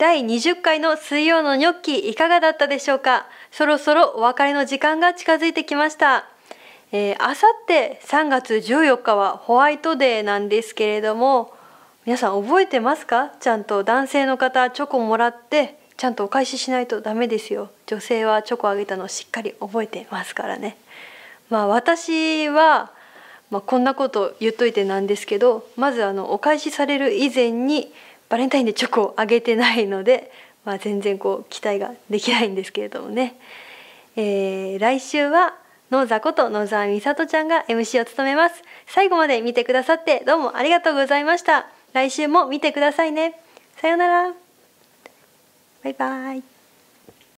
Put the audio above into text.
第20回の水曜のニョッキいかがだったでしょうかそろそろお別れの時間が近づいてきましたえー、あさって3月14日はホワイトデーなんですけれども皆さん覚えてますかちゃんと男性の方チョコもらってちゃんとお返ししないとダメですよ女性はチョコあげたのしっかり覚えてますからねまあ私は、まあ、こんなこと言っといてなんですけどまずあのお返しされる以前にバレンタインでチョコをあげてないので、まあ、全然こう期待ができないんですけれどもね、えー、来週は野座こと野沢美里ちゃんが MC を務めます最後まで見てくださってどうもありがとうございました来週も見てくださいねさようならバイバイ